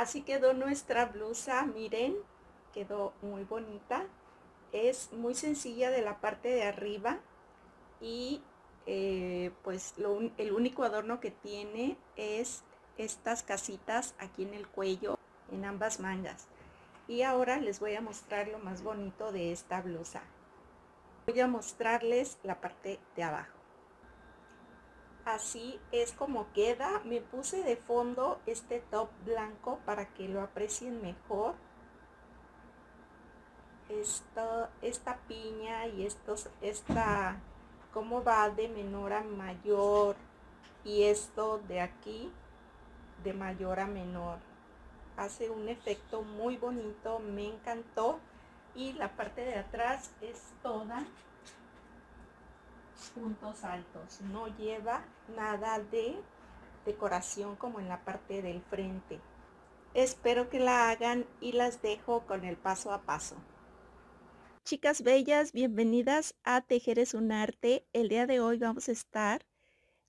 Así quedó nuestra blusa, miren, quedó muy bonita. Es muy sencilla de la parte de arriba y eh, pues el único adorno que tiene es estas casitas aquí en el cuello, en ambas mangas. Y ahora les voy a mostrar lo más bonito de esta blusa. Voy a mostrarles la parte de abajo. Así es como queda. Me puse de fondo este top blanco para que lo aprecien mejor. Esto, esta piña y estos, esta, cómo va de menor a mayor y esto de aquí de mayor a menor. Hace un efecto muy bonito, me encantó. Y la parte de atrás es toda puntos altos, no lleva nada de decoración como en la parte del frente. Espero que la hagan y las dejo con el paso a paso. Chicas bellas, bienvenidas a Tejer es un arte. El día de hoy vamos a estar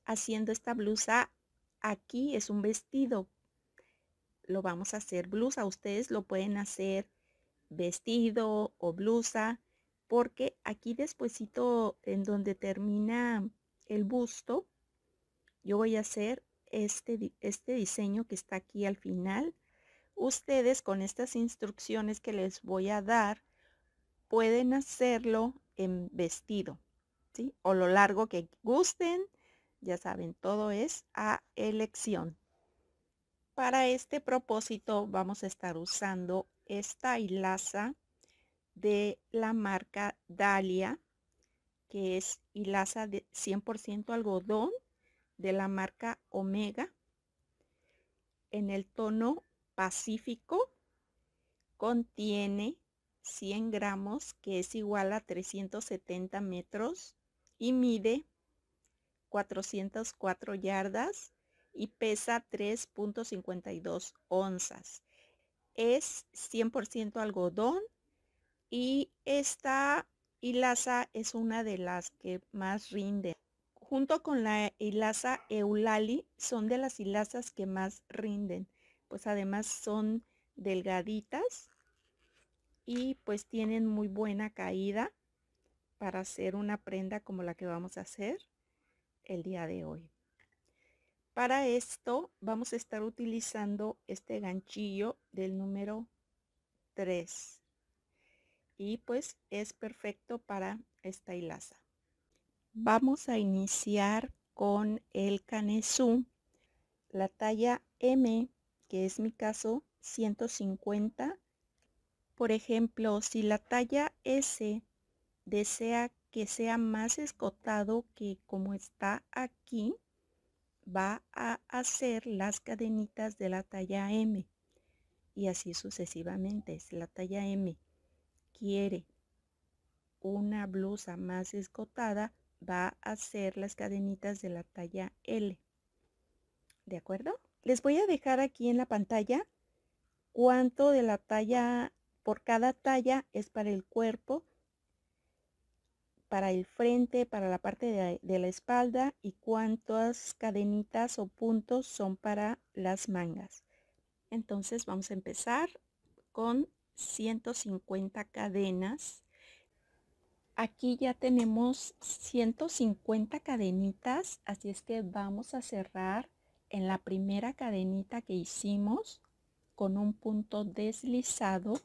haciendo esta blusa. Aquí es un vestido. Lo vamos a hacer blusa. Ustedes lo pueden hacer vestido o blusa porque aquí despuesito en donde termina el busto, yo voy a hacer este, este diseño que está aquí al final. Ustedes con estas instrucciones que les voy a dar, pueden hacerlo en vestido, ¿sí? O lo largo que gusten, ya saben, todo es a elección. Para este propósito vamos a estar usando esta hilaza de la marca Dalia, que es hilaza de 100% algodón de la marca Omega, en el tono Pacífico, contiene 100 gramos, que es igual a 370 metros, y mide 404 yardas y pesa 3.52 onzas. Es 100% algodón y esta hilaza es una de las que más rinde. Junto con la hilaza eulali son de las hilazas que más rinden, pues además son delgaditas y pues tienen muy buena caída para hacer una prenda como la que vamos a hacer el día de hoy. Para esto vamos a estar utilizando este ganchillo del número 3 y pues es perfecto para esta hilaza. Mm. Vamos a iniciar con el canesú, la talla M, que es mi caso 150. Por ejemplo, si la talla S desea que sea más escotado que como está aquí, va a hacer las cadenitas de la talla M. Y así sucesivamente, es la talla M quiere una blusa más escotada, va a ser las cadenitas de la talla L. ¿De acuerdo? Les voy a dejar aquí en la pantalla cuánto de la talla, por cada talla es para el cuerpo, para el frente, para la parte de la espalda y cuántas cadenitas o puntos son para las mangas. Entonces vamos a empezar con 150 cadenas. Aquí ya tenemos 150 cadenitas, así es que vamos a cerrar en la primera cadenita que hicimos con un punto deslizado.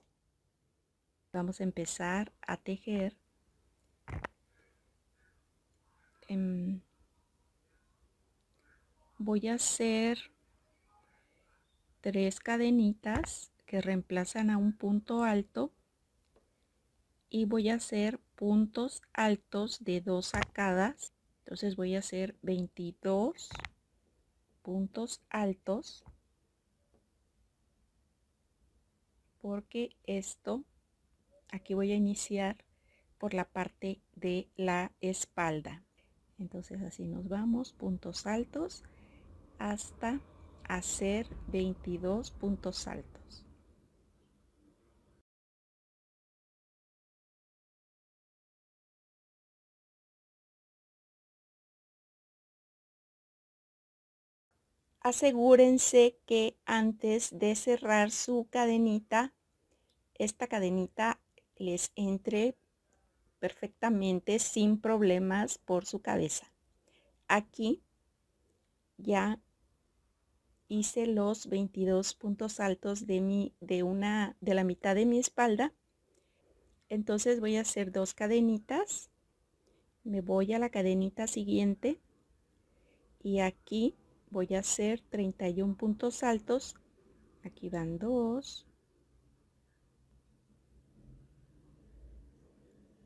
Vamos a empezar a tejer. Em, voy a hacer tres cadenitas que reemplazan a un punto alto y voy a hacer puntos altos de dos sacadas entonces voy a hacer 22 puntos altos porque esto aquí voy a iniciar por la parte de la espalda entonces así nos vamos puntos altos hasta hacer 22 puntos altos asegúrense que antes de cerrar su cadenita, esta cadenita les entre perfectamente sin problemas por su cabeza. Aquí ya hice los 22 puntos altos de mi de una de la mitad de mi espalda. Entonces voy a hacer dos cadenitas. Me voy a la cadenita siguiente y aquí voy a hacer 31 puntos altos aquí van 2,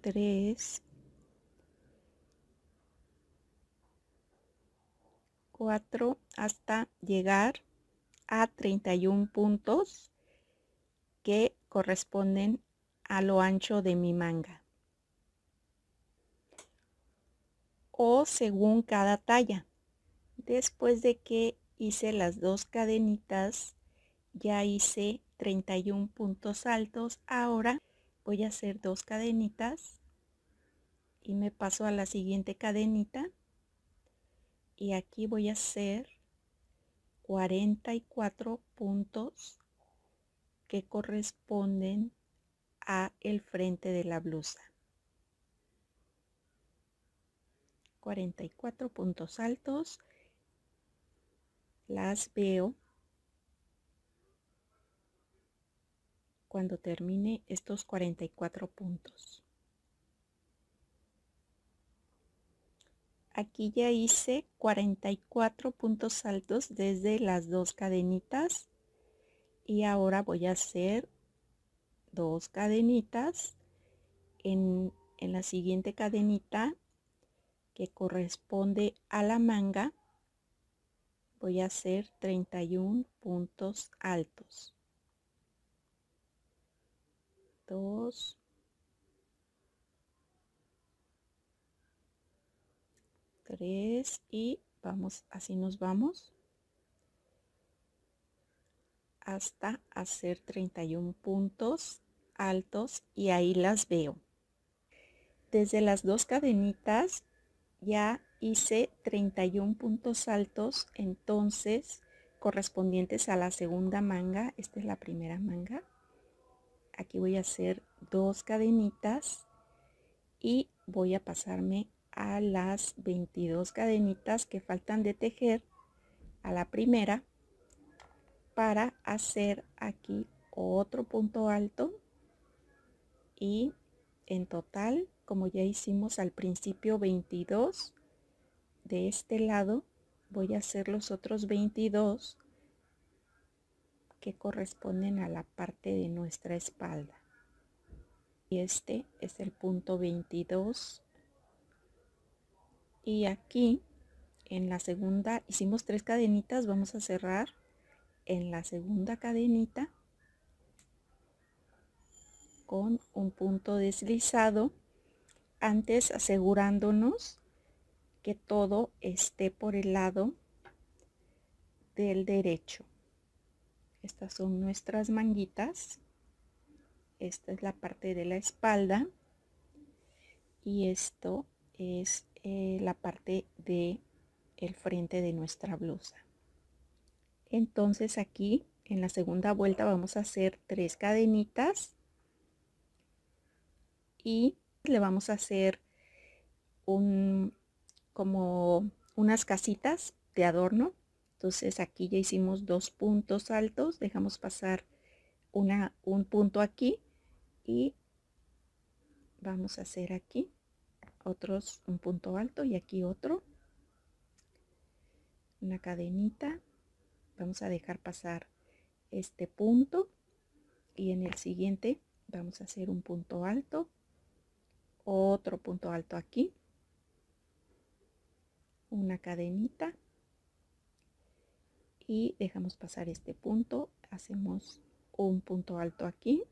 3, 4, hasta llegar a 31 puntos que corresponden a lo ancho de mi manga o según cada talla Después de que hice las dos cadenitas, ya hice 31 puntos altos. Ahora voy a hacer dos cadenitas y me paso a la siguiente cadenita. Y aquí voy a hacer 44 puntos que corresponden a el frente de la blusa. 44 puntos altos las veo. cuando termine estos 44 puntos. Aquí ya hice 44 puntos altos desde las dos cadenitas y ahora voy a hacer dos cadenitas en, en la siguiente cadenita que corresponde a la manga voy a hacer 31 puntos altos. 2 3 y vamos así nos vamos hasta hacer 31 puntos altos y ahí las veo desde las dos cadenitas ya hice 31 puntos altos, entonces correspondientes a la segunda manga, esta es la primera manga. Aquí voy a hacer dos cadenitas y voy a pasarme a las 22 cadenitas que faltan de tejer a la primera para hacer aquí otro punto alto y en total como ya hicimos al principio 22 de este lado voy a hacer los otros 22 que corresponden a la parte de nuestra espalda y este es el punto 22 y aquí en la segunda hicimos tres cadenitas vamos a cerrar en la segunda cadenita con un punto deslizado antes asegurándonos que todo esté por el lado del derecho. Estas son nuestras manguitas. Esta es la parte de la espalda. Y esto es eh, la parte de el frente de nuestra blusa. Entonces aquí en la segunda vuelta vamos a hacer tres cadenitas y le vamos a hacer un, como unas casitas de adorno. Entonces aquí ya hicimos dos puntos altos, dejamos pasar una, un punto aquí y vamos a hacer aquí otros un punto alto y aquí otro una cadenita vamos a dejar pasar este punto y en el siguiente vamos a hacer un punto alto otro punto alto aquí una cadenita y dejamos pasar este punto hacemos un punto alto aquí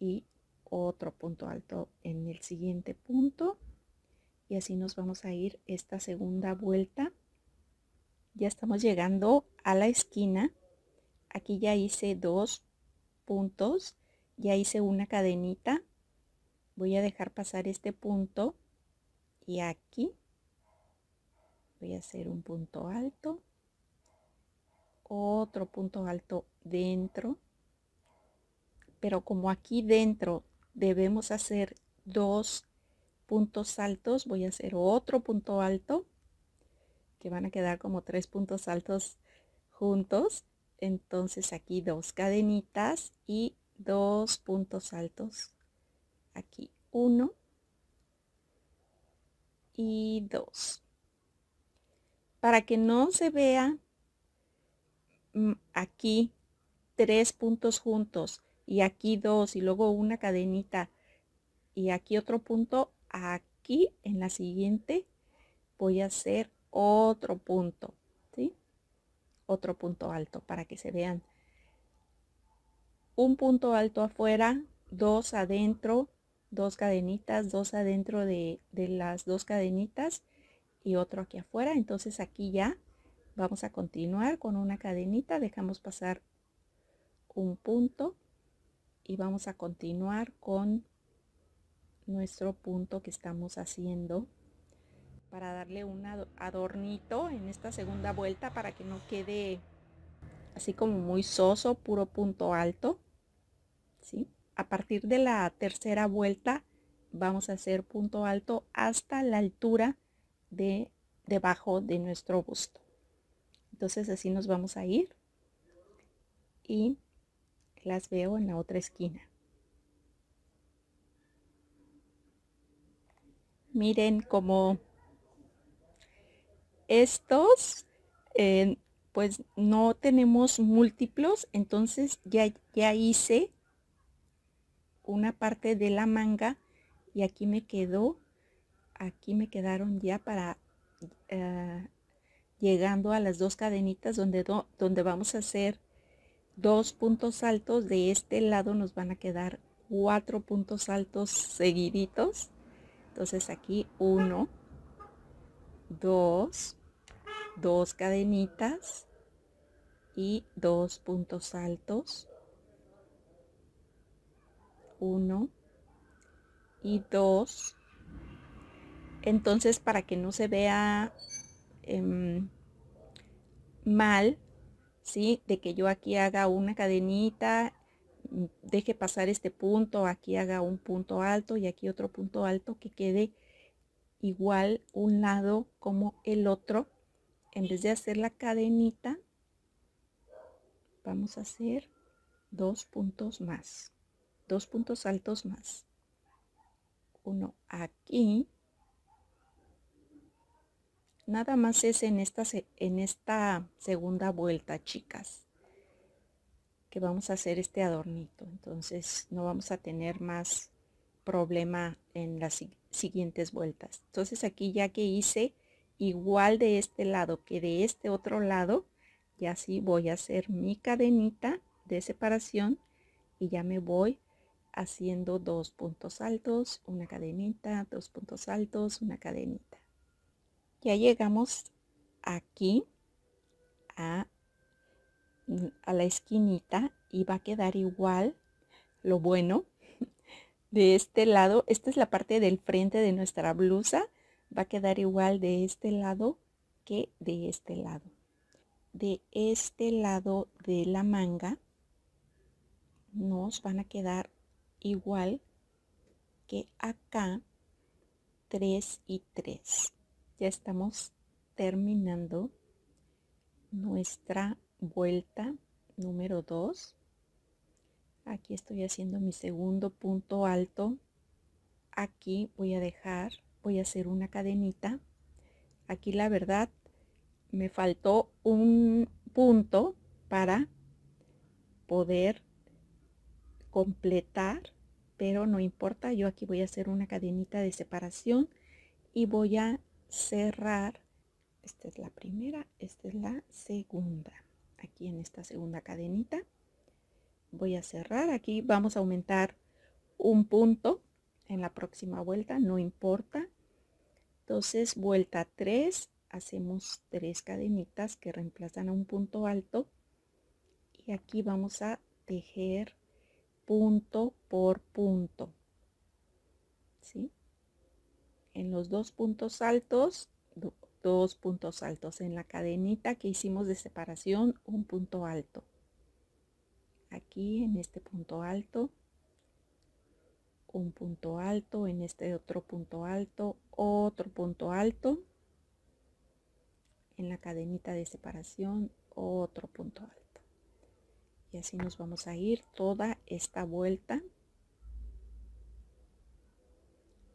y otro punto alto en el siguiente punto y así nos vamos a ir esta segunda vuelta ya estamos llegando a la esquina aquí ya hice dos puntos ya hice una cadenita voy a dejar pasar este punto y aquí voy a hacer un punto alto otro punto alto dentro pero como aquí dentro debemos hacer dos puntos altos voy a hacer otro punto alto que van a quedar como tres puntos altos juntos entonces aquí dos cadenitas y dos puntos altos aquí uno y dos para que no se vea mm, aquí tres puntos juntos y aquí dos y luego una cadenita y aquí otro punto aquí en la siguiente voy a hacer otro punto ¿sí? otro punto alto para que se vean un punto alto afuera dos adentro dos cadenitas dos adentro de, de las dos cadenitas y otro aquí afuera. Entonces aquí ya vamos a continuar con una cadenita. Dejamos pasar un punto y vamos a continuar con nuestro punto que estamos haciendo para darle un adornito en esta segunda vuelta para que no quede así como muy soso, puro punto alto. ¿sí? A partir de la tercera vuelta vamos a hacer punto alto hasta la altura de debajo de nuestro busto entonces así nos vamos a ir y las veo en la otra esquina miren como estos eh, pues no tenemos múltiplos entonces ya, ya hice una parte de la manga y aquí me quedó aquí me quedaron ya para eh, llegando a las dos cadenitas donde, donde vamos a hacer dos puntos altos de este lado nos van a quedar cuatro puntos altos seguiditos entonces aquí uno dos dos cadenitas y dos puntos altos uno y dos entonces, para que no se vea em, mal, ¿sí? De que yo aquí haga una cadenita, mm, deje pasar este punto, aquí haga un punto alto y aquí otro punto alto que quede igual un lado como el otro. En vez de hacer la cadenita, vamos a hacer dos puntos más, dos puntos altos más. Uno aquí Nada más es en esta, en esta segunda vuelta, chicas, que vamos a hacer este adornito. Entonces no vamos a tener más problema en las siguientes vueltas. Entonces aquí ya que hice igual de este lado que de este otro lado, y así voy a hacer mi cadenita de separación y ya me voy haciendo dos puntos altos, una cadenita, dos puntos altos, una cadenita ya llegamos aquí a, mm, a la esquinita y va a quedar igual lo bueno de este lado esta es la parte del frente de nuestra blusa va a quedar igual de este lado que de este lado de este lado de la manga nos van a quedar igual que acá 3 y 3 estamos terminando nuestra vuelta número 2. Aquí estoy haciendo mi segundo punto alto. Aquí voy a dejar, voy a hacer una cadenita. Aquí la verdad me faltó un punto para poder completar, pero no importa, yo aquí voy a hacer una cadenita de separación y voy a cerrar. Esta es la primera, esta es la segunda. Aquí en esta segunda cadenita voy a cerrar. Aquí vamos a aumentar un punto en la próxima vuelta, no importa. Entonces, vuelta 3, hacemos tres cadenitas que reemplazan a un punto alto. Y aquí vamos a tejer punto por punto. ¿Sí? en los dos puntos altos, dos puntos altos. En la cadenita que hicimos de separación, un punto alto. Aquí en este punto alto, un punto alto, en este otro punto alto, otro punto alto. En la cadenita de separación, otro punto alto. Y así nos vamos a ir toda esta vuelta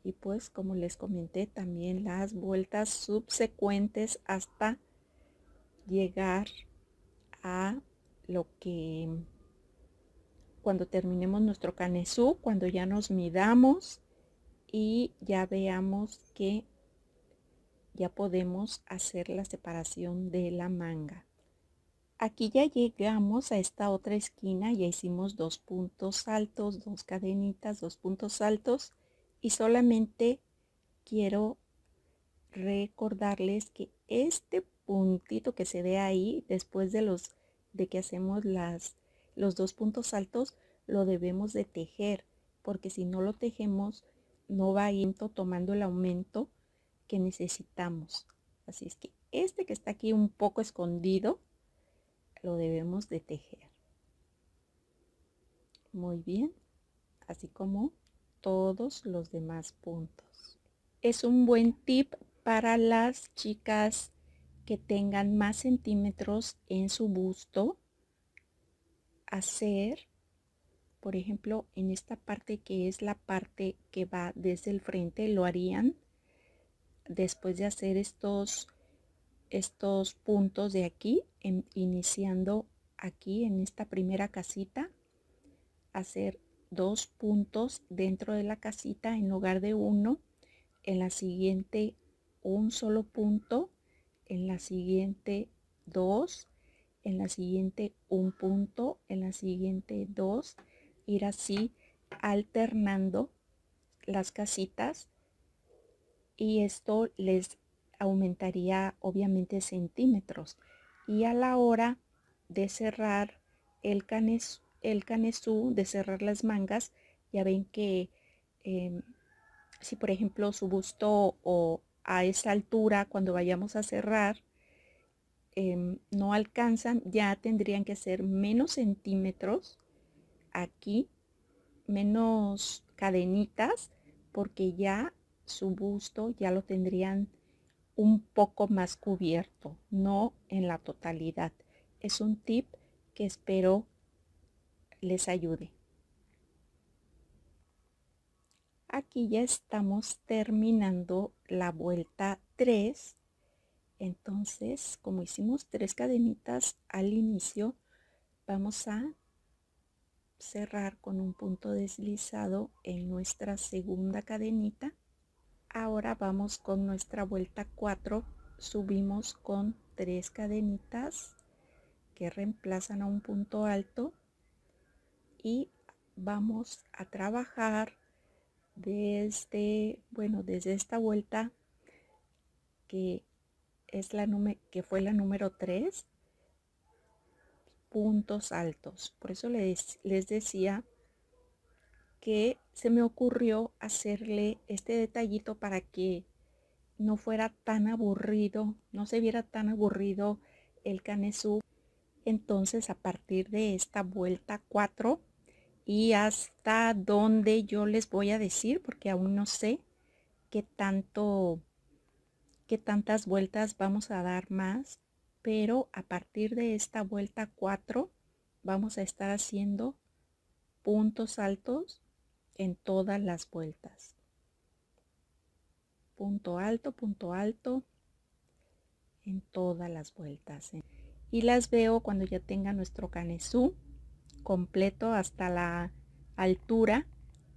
y pues como les comenté también las vueltas subsecuentes hasta llegar a lo que mm, cuando terminemos nuestro canesú, cuando ya nos midamos y ya veamos que ya podemos hacer la separación de la manga. Aquí ya llegamos a esta otra esquina, ya hicimos dos puntos altos, dos cadenitas, dos puntos altos y solamente quiero recordarles que este puntito que se ve ahí después de los de que hacemos las los dos puntos altos lo debemos de tejer porque si no lo tejemos no va a ir tomando el aumento que necesitamos así es que este que está aquí un poco escondido lo debemos de tejer muy bien así como todos los demás puntos. Es un buen tip para las chicas que tengan más centímetros en su busto. Hacer, por ejemplo, en esta parte que es la parte que va desde el frente, lo harían después de hacer estos, estos puntos de aquí, iniciando aquí en esta primera casita, hacer dos puntos dentro de la casita en lugar de uno, en la siguiente un solo punto, en la siguiente dos, en la siguiente un punto, en la siguiente dos, ir así alternando las casitas y esto les aumentaría obviamente centímetros y a la hora de cerrar el, canes, el canesú, de cerrar las mangas, ya ven que em, si por ejemplo su busto o a esa altura cuando vayamos a cerrar em, no alcanzan, ya tendrían que hacer menos centímetros aquí, menos cadenitas, porque ya su busto ya lo tendrían un poco más cubierto, no en la totalidad. Es un tip que espero les ayude. Aquí ya estamos terminando la vuelta 3. Entonces, como hicimos tres cadenitas al inicio, vamos a cerrar con un punto deslizado en nuestra segunda cadenita. Ahora vamos con nuestra vuelta 4, subimos con tres cadenitas que reemplazan a un punto alto y vamos a trabajar desde, bueno, desde esta vuelta que, es la que fue la número 3, puntos altos. Por eso les, les decía que se me ocurrió hacerle este detallito para que no fuera tan aburrido, no se viera tan aburrido el canesú. Entonces a partir de esta vuelta 4 y hasta dónde yo les voy a decir porque aún no sé qué tanto qué tantas vueltas vamos a dar más pero a partir de esta vuelta 4 vamos a estar haciendo puntos altos en todas las vueltas punto alto punto alto en todas las vueltas ¿eh? y las veo cuando ya tenga nuestro canesú completo hasta la altura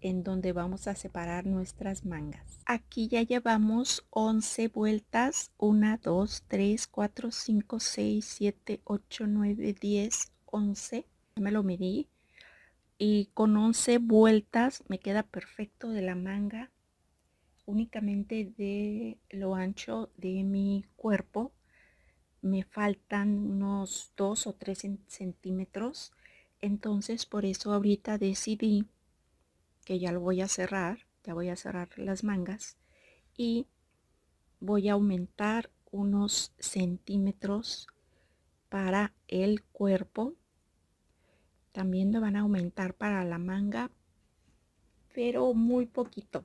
en donde vamos a separar nuestras mangas. Aquí ya llevamos 11 vueltas, 1, 2, 3, 4, 5, 6, 7, 8, 9, 10, 11. Ya me lo medí. Y con 11 vueltas me queda perfecto de la manga, únicamente de lo ancho de mi cuerpo. Me faltan unos 2 o 3 centímetros entonces por eso ahorita decidí que ya lo voy a cerrar, ya voy a cerrar las mangas y voy a aumentar unos centímetros para el cuerpo. También lo van a aumentar para la manga, pero muy poquito.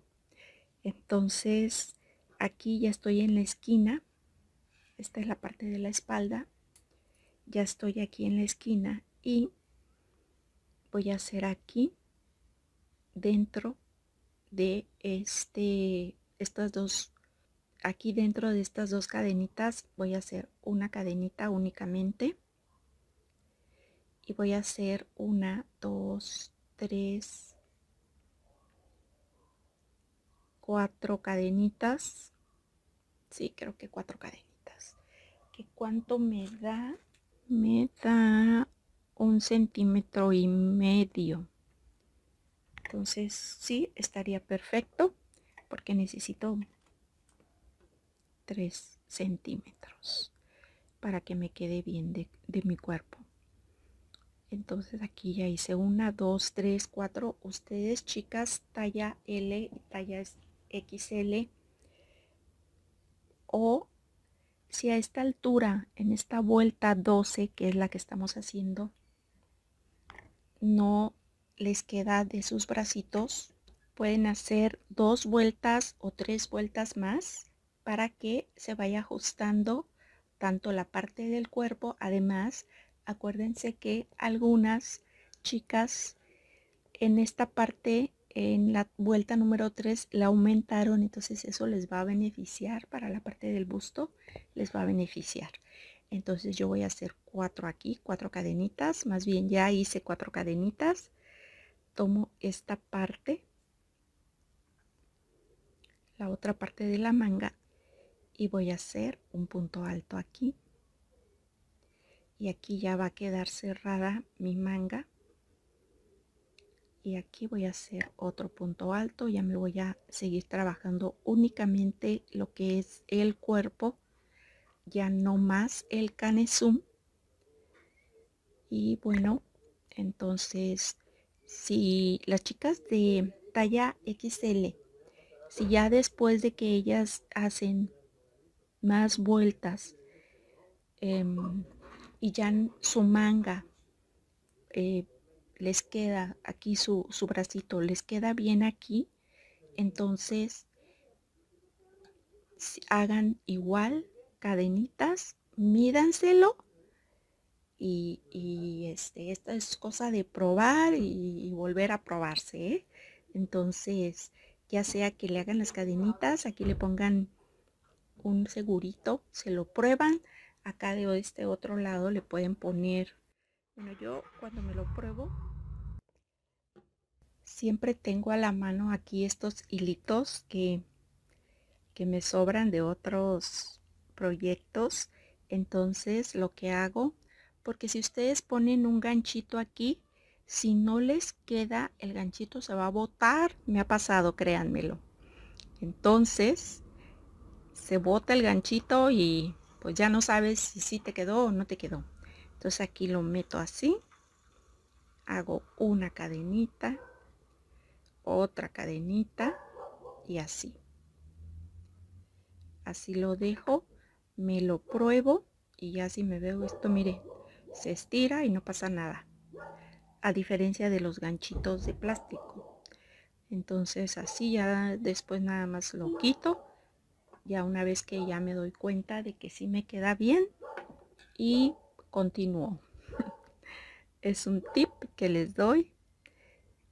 Entonces aquí ya estoy en la esquina. Esta es la parte de la espalda. Ya estoy aquí en la esquina y voy a hacer aquí dentro de este estas dos aquí dentro de estas dos cadenitas voy a hacer una cadenita únicamente y voy a hacer una dos tres cuatro cadenitas sí creo que cuatro cadenitas que cuánto me da me da un centímetro y medio entonces sí estaría perfecto porque necesito tres centímetros para que me quede bien de, de mi cuerpo entonces aquí ya hice una, dos, tres, cuatro. Ustedes chicas talla L, talla XL. O si a esta altura, en esta vuelta 12, que es la que estamos haciendo, no les queda de sus bracitos, pueden hacer dos vueltas o tres vueltas más para que se vaya ajustando tanto la parte del cuerpo. Además, acuérdense que algunas chicas en esta parte, en la vuelta número 3, la aumentaron. Entonces eso les va a beneficiar para la parte del busto, les va a beneficiar entonces yo voy a hacer cuatro aquí cuatro cadenitas más bien ya hice cuatro cadenitas tomo esta parte la otra parte de la manga y voy a hacer un punto alto aquí y aquí ya va a quedar cerrada mi manga y aquí voy a hacer otro punto alto ya me voy a seguir trabajando únicamente lo que es el cuerpo ya no más el canesum. Y bueno, entonces, si las chicas de talla XL, si ya después de que ellas hacen más vueltas em, y ya su manga eh, les queda aquí su, su bracito, les queda bien aquí, entonces hagan igual cadenitas, mídanselo y, este, esta es cosa de probar y, volver a probarse. ¿eh? Entonces, ya sea que le hagan las cadenitas, aquí le pongan un segurito, se lo prueban. Acá de este otro lado le pueden poner, bueno, yo cuando me lo pruebo, siempre tengo a la mano aquí estos hilitos que, que me sobran de otros proyectos, entonces lo que hago, porque si ustedes ponen un ganchito aquí, si no les queda, el ganchito se va a botar. Me ha pasado, créanmelo. Entonces, se bota el ganchito y pues ya no sabes si si te quedó o no te quedó. Entonces aquí lo meto así. Hago una cadenita, otra cadenita y así. Así lo dejo me lo pruebo y ya si me veo esto, mire, se estira y no pasa nada. A diferencia de los ganchitos de plástico. Entonces así ya después nada más lo quito. Ya una vez que ya me doy cuenta de que si me queda bien y continúo. es un tip que les doy.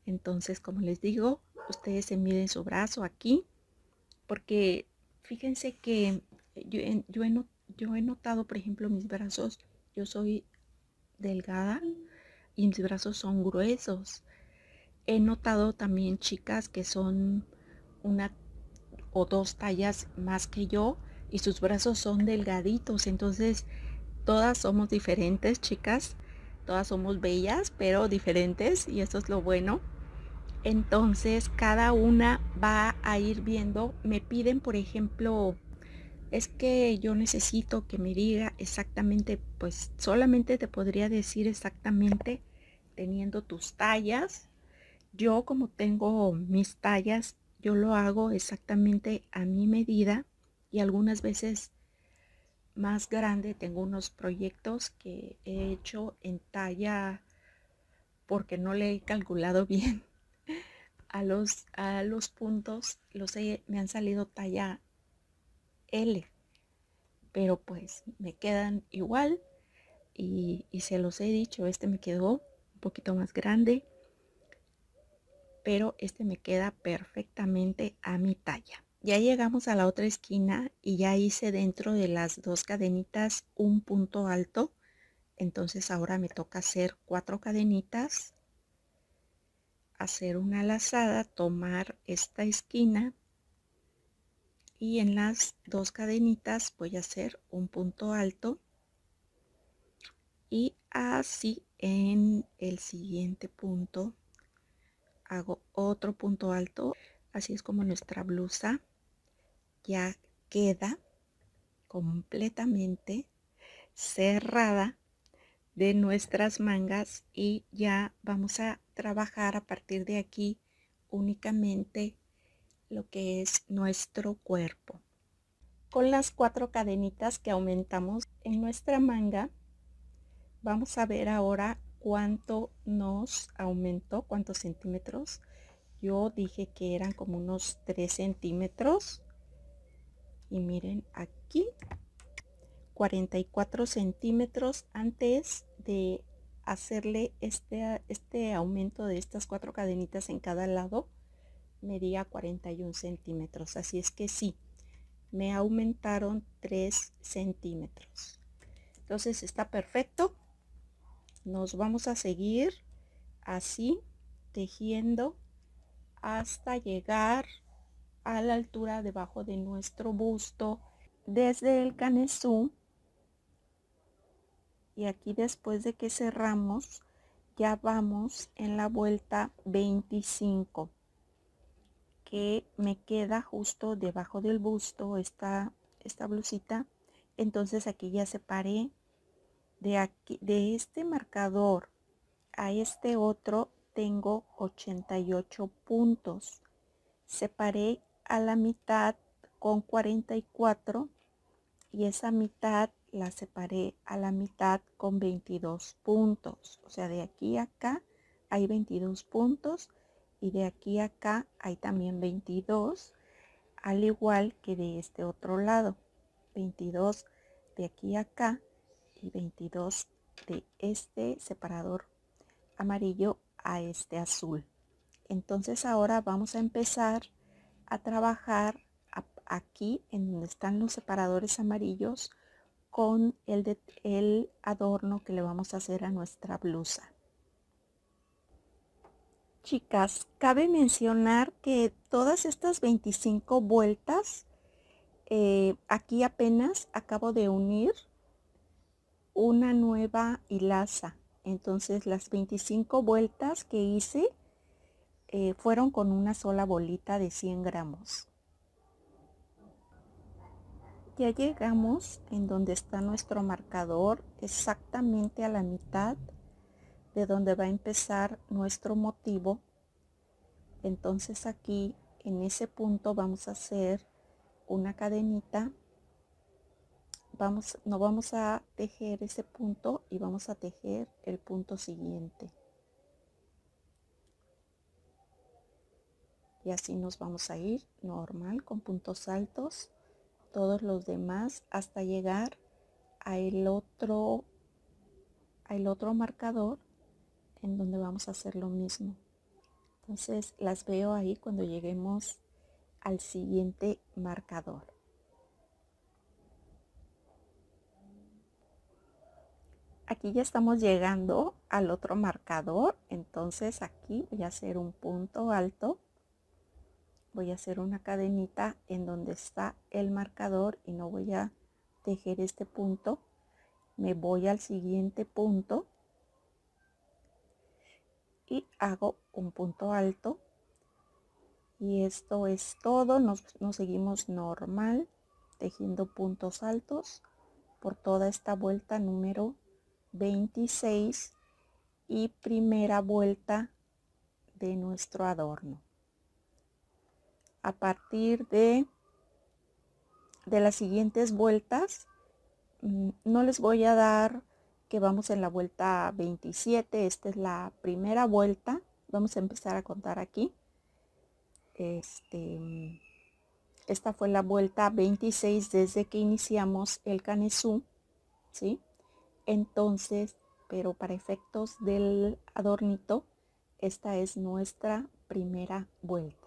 Entonces, como les digo, ustedes se miden su brazo aquí porque fíjense que yo, he, he notado, por ejemplo, mis brazos, yo soy delgada y mis brazos son gruesos. He notado también chicas que son una o dos tallas más que yo y sus brazos son delgaditos. Entonces, todas somos diferentes, chicas. Todas somos bellas, pero diferentes y eso es lo bueno. Entonces, cada una va a ir viendo. Me piden, por ejemplo, es que yo necesito que me diga exactamente, pues solamente te podría decir exactamente teniendo tus tallas. Yo como tengo mis tallas, yo lo hago exactamente a mi medida y algunas veces más grande tengo unos proyectos que he hecho en talla porque no le he calculado bien a los, a los puntos, los me han salido talla L. Pero pues me quedan igual y, y se los he dicho, este me quedó un poquito más grande, pero este me queda perfectamente a mi talla. Ya llegamos a la otra esquina y ya hice dentro de las dos cadenitas un punto alto. Entonces ahora me toca hacer cuatro cadenitas, hacer una lazada, tomar esta esquina y en las dos cadenitas voy a hacer un punto alto y así en el siguiente punto hago otro punto alto así es como nuestra blusa ya queda completamente cerrada de nuestras mangas y ya vamos a trabajar a partir de aquí únicamente lo que es nuestro cuerpo. Con las cuatro cadenitas que aumentamos en nuestra manga, vamos a ver ahora cuánto nos aumentó, cuántos centímetros. Yo dije que eran como unos 3 centímetros. Y miren aquí, 44 centímetros antes de hacerle este, este aumento de estas cuatro cadenitas en cada lado medía 41 centímetros. Así es que sí, me aumentaron 3 centímetros. Entonces está perfecto. Nos vamos a seguir así tejiendo hasta llegar a la altura debajo de nuestro busto desde el canesú y aquí después de que cerramos ya vamos en la vuelta 25 que me queda justo debajo del busto esta, esta blusita. Entonces aquí ya separé de, aquí, de este marcador a este otro tengo 88 puntos. Separé a la mitad con 44 y esa mitad la separé a la mitad con 22 puntos. O sea, de aquí acá hay 22 puntos y de aquí acá hay también 22 al igual que de este otro lado 22 de aquí acá y 22 de este separador amarillo a este azul entonces ahora vamos a empezar a trabajar aquí en donde están los separadores amarillos con el, el adorno que le vamos a hacer a nuestra blusa chicas, cabe mencionar que todas estas 25 vueltas, eh, aquí apenas acabo de unir una nueva hilaza. Entonces las 25 vueltas que hice eh, fueron con una sola bolita de 100 gramos. Ya llegamos en donde está nuestro marcador exactamente a la mitad de donde va a empezar nuestro motivo. Entonces aquí en ese punto vamos a hacer una cadenita. Vamos, no vamos a tejer ese punto y vamos a tejer el punto siguiente. Y así nos vamos a ir normal con puntos altos todos los demás hasta llegar al otro al otro marcador donde vamos a hacer lo mismo. Entonces las veo ahí cuando lleguemos al siguiente marcador. Aquí ya estamos llegando al otro marcador, entonces aquí voy a hacer un punto alto. Voy a hacer una cadenita en donde está el marcador y no voy a tejer este punto. Me voy al siguiente punto y hago un punto alto y esto es todo nos, seguimos normal tejiendo puntos altos por toda esta vuelta número 26 y primera vuelta de nuestro adorno a partir de de las siguientes vueltas mm, no les voy a dar que vamos en la vuelta 27. Esta es la primera vuelta. Vamos a empezar a contar aquí. Este, esta fue la vuelta 26 desde que iniciamos el canesú. ¿sí? Entonces, pero para efectos del adornito, esta es nuestra primera vuelta.